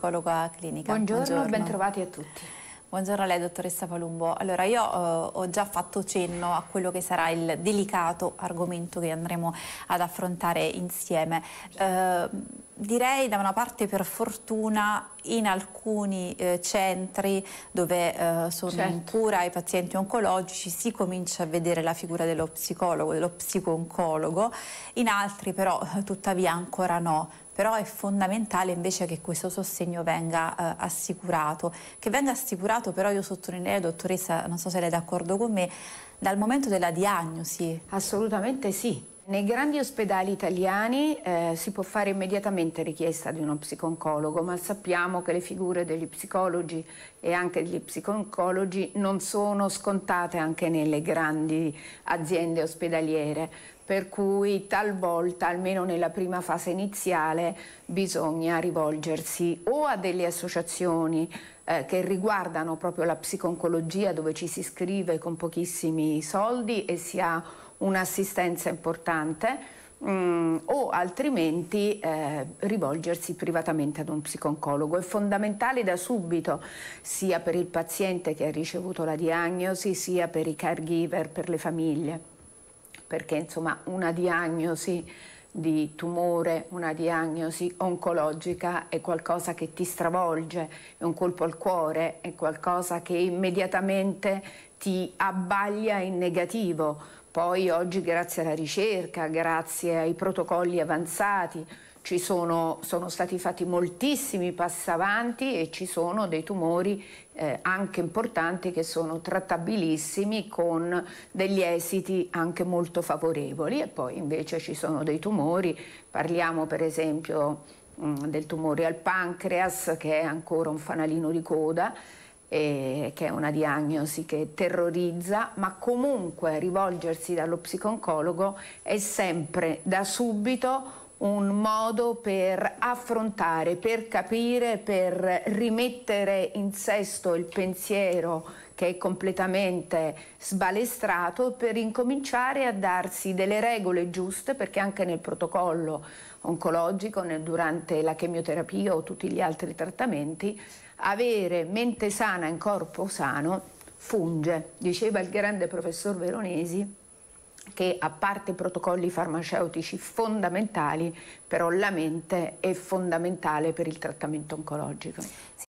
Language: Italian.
psicologa clinica. Buongiorno, Buongiorno. bentrovati a tutti. Buongiorno a lei dottoressa Palumbo. Allora io eh, ho già fatto cenno a quello che sarà il delicato argomento che andremo ad affrontare insieme. Eh, direi da una parte per fortuna in alcuni eh, centri dove eh, sono certo. in cura i pazienti oncologici si comincia a vedere la figura dello psicologo, dello psico-oncologo, in altri però eh, tuttavia ancora no però è fondamentale invece che questo sostegno venga eh, assicurato, che venga assicurato però io sottolineo, dottoressa, non so se lei è d'accordo con me, dal momento della diagnosi. Assolutamente sì, nei grandi ospedali italiani eh, si può fare immediatamente richiesta di uno psiconcologo, ma sappiamo che le figure degli psicologi e anche degli psiconcologi non sono scontate anche nelle grandi aziende ospedaliere per cui talvolta, almeno nella prima fase iniziale, bisogna rivolgersi o a delle associazioni eh, che riguardano proprio la psiconcologia dove ci si iscrive con pochissimi soldi e si ha un'assistenza importante, Mm, o altrimenti eh, rivolgersi privatamente ad un psiconcologo. È fondamentale da subito, sia per il paziente che ha ricevuto la diagnosi, sia per i caregiver, per le famiglie perché insomma una diagnosi di tumore, una diagnosi oncologica è qualcosa che ti stravolge, è un colpo al cuore, è qualcosa che immediatamente ti abbaglia in negativo poi oggi grazie alla ricerca, grazie ai protocolli avanzati, ci sono, sono stati fatti moltissimi passi avanti e ci sono dei tumori eh, anche importanti che sono trattabilissimi con degli esiti anche molto favorevoli e poi invece ci sono dei tumori, parliamo per esempio mh, mm, del tumore al pancreas che è ancora un fanalino di coda eh, che è una diagnosi che terrorizza, ma comunque rivolgersi dallo psiconcologo è sempre da subito un modo per affrontare, per capire, per rimettere in sesto il pensiero che è completamente sbalestrato, per incominciare a darsi delle regole giuste, perché anche nel protocollo oncologico, nel, durante la chemioterapia o tutti gli altri trattamenti, avere mente sana in corpo sano funge, diceva il grande professor Veronesi che a parte i protocolli farmaceutici fondamentali, però la mente è fondamentale per il trattamento oncologico.